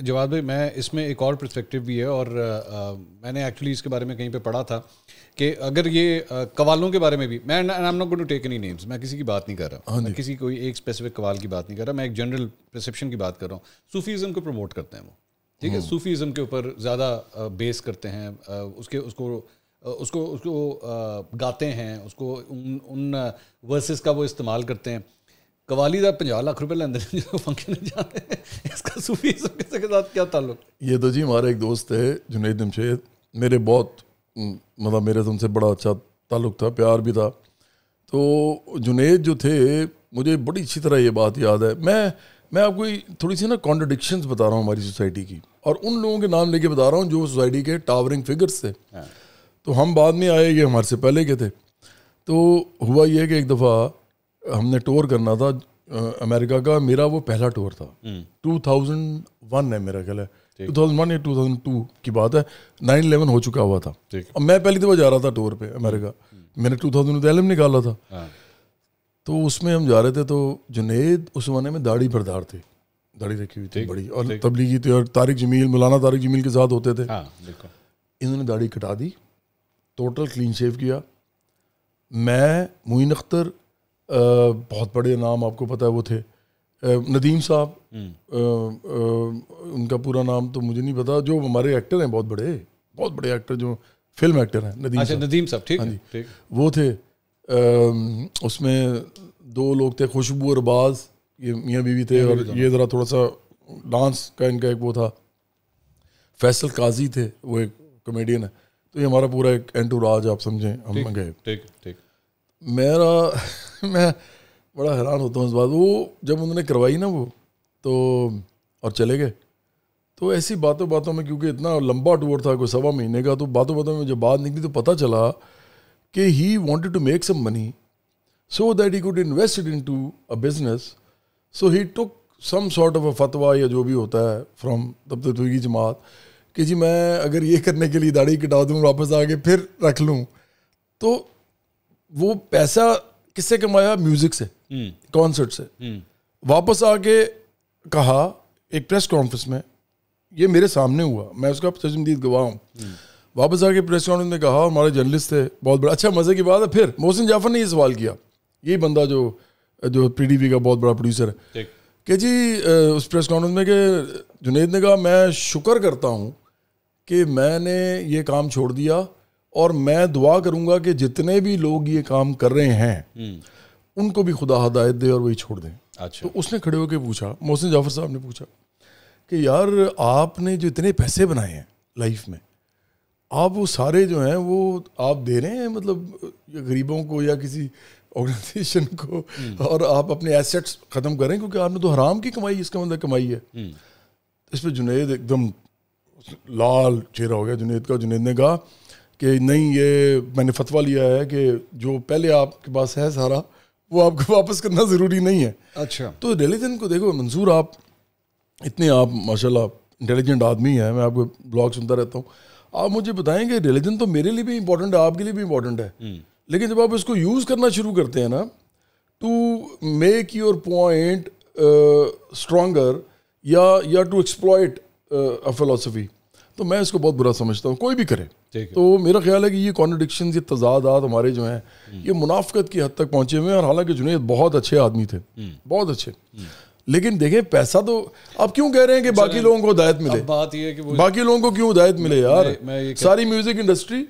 जवाब भाई मैं इसमें एक और परस्पेक्टिव भी है और आ, मैंने एक्चुअली इसके बारे में कहीं पे पढ़ा था कि अगर ये आ, कवालों के बारे में भी मैं I am not going to take any names मैं किसी की बात नहीं कर रहा हूँ मैं किसी कोई एक स्पेसिफिक कवाल की बात नहीं कर रहा मैं एक जनरल परसेप्शन की बात कर रहा हूँ सूफीज़म को प्रमोट करते हैं वो ठीक है सूफीज़म हाँ। के ऊपर ज़्यादा बेस करते हैं उसके उसको उसको उसको गाते हैं उसको उन उन वर्सेस का वो इस्तेमाल करते हैं कवाली का पंजा लाख लेंदे जो फंक्शन में जाते हैं इसका सूफी किसी के साथ क्या ताल्लुक ये तो जी हमारा एक दोस्त है जुनेद जमशेद मेरे बहुत मतलब मेरे तो उनसे बड़ा अच्छा ताल्लुक था प्यार भी था तो जुनेद जो थे मुझे बड़ी अच्छी तरह ये बात याद है मैं मैं आपको थोड़ी सी ना कॉन्ट्रडिक्शंस बता रहा हूँ हमारी सोसाइटी की और उन लोगों के नाम लेके बता रहा हूँ जो सोसाइटी के टावरिंग फिगर्स थे हाँ। तो हम बाद में आए ये हमारे से पहले के थे तो हुआ ये कि एक दफ़ा हमने टूर करना था अमेरिका का मेरा वो पहला टूर था टू थाउजेंड वन है मेरा ख्याल है टू थाउजेंड वन या टू थाउजेंड टू की बात है नाइन इलेवन हो चुका हुआ था अब मैं पहली दफ़ा जा रहा था टूर पे अमेरिका हम्म। मैंने टू थाउजेंड एलेवन निकाला था हाँ। तो उसमें हम जा रहे थे तो जुनेद उस जमाने में दाढ़ी बरदार थे दाढ़ी रखी हुई थी बड़ी और तबलीगी थी और तारिक जमील मौलाना तारिक जमील के साथ होते थे हाँ, इन्होंने दाढ़ी कटा दी टोटल क्लीन शेव किया मैं मुइन अख्तर बहुत बड़े नाम आपको पता है वो थे नदीम साहब हम्म। उनका पूरा नाम तो मुझे नहीं पता जो हमारे एक्टर हैं बहुत बड़े बहुत बड़े एक्टर जो फिल्म एक्टर हैं नदीम अच्छा नदीम साहब ठीक हाँ जी वो थे उसमें दो लोग थे खुशबू और बाज ये मियाँ बीवी थे और हाँ। ये ज़रा थोड़ा सा डांस का इनका एक वो था फैसल काजी थे वो एक कॉमेडियन है तो ये हमारा पूरा एक एंटूराज आप समझें हम गए ठीक ठीक मेरा मैं बड़ा हैरान होता हूँ इस बात वो जब उन्होंने करवाई ना वो तो और चले गए तो ऐसी बातों बातों में क्योंकि इतना लंबा टूर था कोई सवा महीने का तो बातों बातों में जब बात निकली तो पता चला कि he wanted to make some money so that he could invested into a business so he took some sort of a फतवा या जो भी होता है फ्रॉम तब तो की जमात कि जी मैं अगर ये करने के लिए दाढ़ी कटा दूँ वापस आके फिर रख लूँ तो वो पैसा किससे कमाया म्यूजिक से कॉन्सर्ट हम्म. से हम्म. वापस आके कहा एक प्रेस कॉन्फ्रेंस में ये मेरे सामने हुआ मैं उसका तजमदीद गवाह हूँ हम्म. वापस आके प्रेस कॉन्फ्रेंस में कहा हमारे जर्नलिस्ट थे बहुत बड़ा अच्छा मज़े की बात है फिर मोहसिन जाफर ने ये सवाल किया यही बंदा जो जो पी डी पी का बहुत बड़ा प्रोड्यूसर है कि जी उस प्रेस कॉन्फ्रेंस में कि जुनेद ने कहा मैं शुक्र करता हूँ कि मैंने ये काम छोड़ दिया और मैं दुआ करूंगा कि जितने भी लोग ये काम कर रहे हैं हम्म। उनको भी खुदा हदायत दे और वही छोड़ दें अच्छा तो उसने खड़े होकर पूछा मोहसिन जाफर साहब ने पूछा कि यार आपने जो इतने पैसे बनाए हैं लाइफ में आप वो सारे जो हैं वो आप दे रहे हैं मतलब गरीबों को या किसी ऑर्गेनाइजेशन को हम्म। और आप अपने एसेट्स ख़त्म करें क्योंकि आपने तो हराम की कमाई इसका मतलब कमाई है हम्म। इस पर जुनेद एकदम लाल चेहरा हो गया जुनेद का जुनेद ने कहा कि नहीं ये मैंने फतवा लिया है कि जो पहले आपके पास है सारा वो आपको वापस करना ज़रूरी नहीं है अच्छा तो रिलीजन को देखो मंजूर आप इतने आप माशाल्लाह इंटेलिजेंट आदमी हैं मैं आपको ब्लॉग सुनता रहता हूँ आप मुझे बताएं कि रिलीजन तो मेरे लिए भी इम्पोर्टेंट है आपके लिए भी इम्पोर्टेंट है हम्म। लेकिन जब आप इसको यूज़ करना शुरू करते हैं ना to make your point stronger या या टू एक्सप्लॉयट अ फिलोसफी तो मैं इसको बहुत बुरा समझता हूँ कोई भी करे तो मेरा ख्याल है कि ये कॉन्ट्रडिक्शन ये तजादात हमारे जो हैं हम्म। ये मुनाफ्त की हद तक पहुँचे हुए हैं और हालांकि जुनेद बहुत अच्छे आदमी थे हम्म। बहुत अच्छे हम्म। लेकिन देखें पैसा तो आप क्यों कह रहे हैं कि बाकी लोगों को हदायत मिले बात ये है कि बाकी लोगों को क्यों हदायत मिले यार मैं, मैं सारी म्यूजिक इंडस्ट्री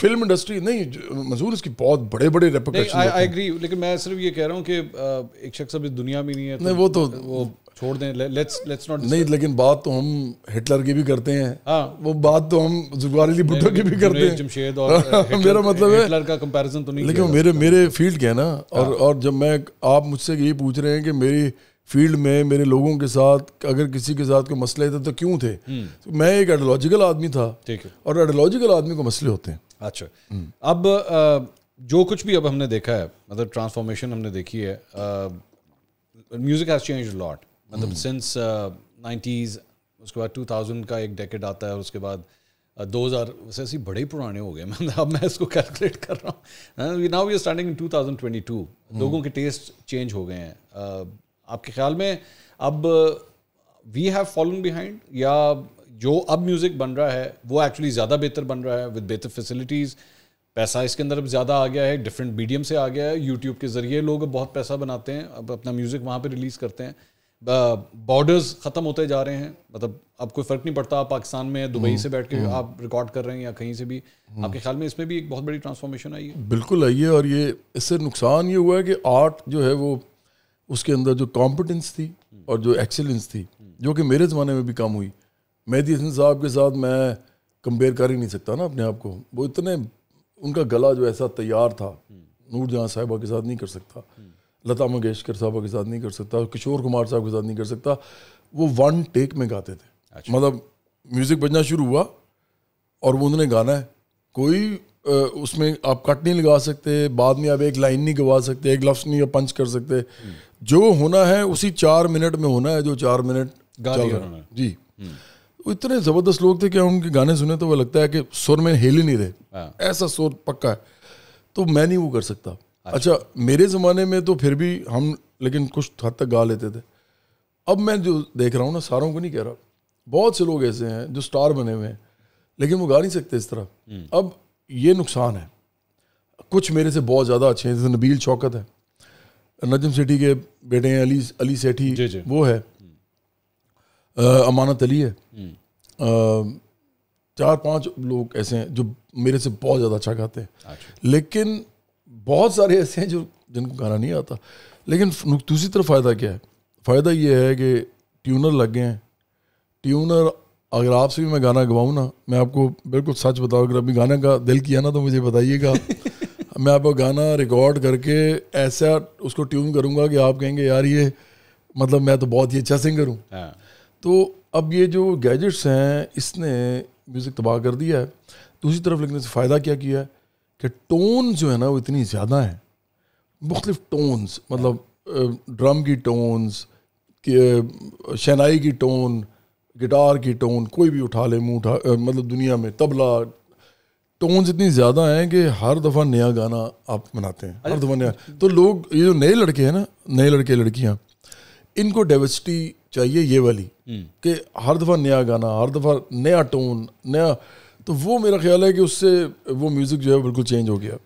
फिल्म इंडस्ट्री नहीं मजूर इसकी बहुत बड़े बड़े रेपोर्टेशन आई एग्री लेकिन मैं सिर्फ ये कह रहा हूँ कि एक शख्स अभी दुनिया में नहीं है नहीं वो तो, तो वो छोड़ दें लेट्स लेट्स नॉट नहीं लेकिन बात तो हम हिटलर की भी करते हैं हाँ वो बात तो हम जुल्फार अली भुट्टो की भी करते हैं जमशेद और uh, मेरा मतलब है हिटलर का कंपैरिजन तो नहीं लेकिन मेरे मेरे फील्ड के है ना और हाँ। और जब मैं आप मुझसे ये पूछ रहे हैं कि मेरी फील्ड में मेरे लोगों के साथ अगर किसी के साथ कोई मसले थे तो क्यों थे हम्म। तो मैं एक आइडियोलॉजिकल आदमी था ठीक है और आइडियोलॉजिकल आदमी को मसले होते हैं अच्छा हम्म। अब uh, जो कुछ भी अब हमने देखा है मतलब ट्रांसफॉर्मेशन हमने देखी है म्यूज़िक हैज़ चेंज लॉट मतलब सिंस hmm. नाइन्टीज़ uh, उसके बाद टू थाउजेंड का एक डेकेड आता है और उसके बाद uh, दो हज़ार वैसे ऐसे बड़े पुराने हो गए मतलब अब मैं इसको कैलकुलेट कर रहा हूँ now we starting in two thousand twenty two लोगों के टेस्ट चेंज हो गए हैं uh, आपके ख्याल में अब वी हैव फॉलन बिहाइंड या जो अब म्यूज़िक बन रहा है वो एक्चुअली ज़्यादा बेहतर बन रहा है विद बेहतर फैसिलिटीज़ पैसा इसके अंदर अब ज़्यादा आ गया है डिफरेंट मीडियम से आ गया है यूट्यूब के ज़रिए लोग बहुत पैसा बनाते हैं अब अपना म्यूज़िक वहाँ पर रिलीज़ करते हैं बॉर्डर्स ख़त्म होते जा रहे हैं मतलब अब कोई फ़र्क नहीं पड़ता आप पाकिस्तान में दुबई हम्म, से बैठ के हम्म। आप रिकॉर्ड कर रहे हैं या कहीं से भी हम्म। आपके ख्याल में इसमें भी एक बहुत बड़ी ट्रांसफॉर्मेशन आई है बिल्कुल आई है और ये इससे नुकसान ये हुआ है कि आर्ट जो है वो उसके अंदर जो कॉम्पिटेंस थी और जो एक्सेलेंस थी जो कि मेरे ज़माने में भी कम हुई मेहदी हसन साहब के साथ मैं कंपेयर कर ही नहीं सकता ना अपने आप को वो इतने उनका गला जो ऐसा तैयार था नूर जहाँ साहिबा के साथ नहीं कर सकता लता मंगेशकर साहब के साथ नहीं कर सकता किशोर कुमार साहब के साथ नहीं कर सकता वो वन टेक में गाते थे अच्छा। मतलब म्यूज़िक बजना शुरू हुआ और वो उन्होंने गाना है कोई आ, उसमें आप कट नहीं लगा सकते बाद में आप एक लाइन नहीं गवा सकते एक लफ्स नहीं पंच कर सकते हम्म। जो होना है उसी चार मिनट में होना है जो चार मिनट गा जी हम्म। इतने ज़बरदस्त लोग थे कि उनके गाने सुने तो वो लगता है कि सुर में हेल ही नहीं रहे हाँ। ऐसा सुर पक्का है तो मैं नहीं वो कर सकता अच्छा, अच्छा मेरे ज़माने में तो फिर भी हम लेकिन कुछ हद तक गा लेते थे अब मैं जो देख रहा हूँ ना सारों को नहीं कह रहा बहुत से लोग ऐसे हैं जो स्टार बने हुए हैं लेकिन वो गा नहीं सकते इस तरह हम्म। अब ये नुकसान है कुछ मेरे से बहुत ज़्यादा अच्छे हैं जैसे नबील शौकत है नजम सेठी के बेटे हैं अली अली सेठी वो है आ, अमानत अली है आ, हम्म। चार पांच लोग ऐसे हैं जो मेरे से बहुत ज़्यादा अच्छा गाते हैं अच्छा। लेकिन बहुत सारे ऐसे हैं जो जिनको गाना नहीं आता लेकिन दूसरी तरफ फ़ायदा क्या है फ़ायदा ये है कि ट्यूनर लग गए हैं ट्यूनर अगर आपसे भी मैं गाना गवाऊँ ना मैं आपको बिल्कुल सच बताऊँ अगर अभी गाना का दिल किया ना तो मुझे बताइएगा मैं आपका गाना रिकॉर्ड करके ऐसा उसको ट्यून करूँगा कि आप कहेंगे यार ये मतलब मैं तो बहुत ही अच्छा सिंगर हूँ हाँ। तो अब ये जो गैजेट्स हैं इसने म्यूज़िक तबाह कर दिया है दूसरी तरफ लेकिन से फ़ायदा क्या किया है कि टोन जो है ना वो इतनी ज़्यादा है मुख्तलिफ टोन्स मतलब ड्रम की टोन्स शहनाई की टोन गिटार की टोन कोई भी उठा ले मुँह उठा मतलब दुनिया में तबला टोन्स इतनी ज़्यादा हैं कि हर दफ़ा नया गाना आप बनाते हैं हर दफ़ा नया तो लोग ये जो नए लड़के हैं ना नए लड़के लड़कियाँ इनको डाइवर्सिटी चाहिए ये वाली हम्म। कि हर दफ़ा नया गाना हर दफ़ा नया टोन नया तो वो मेरा ख्याल है कि उससे वो म्यूज़िक जो है बिल्कुल चेंज हो गया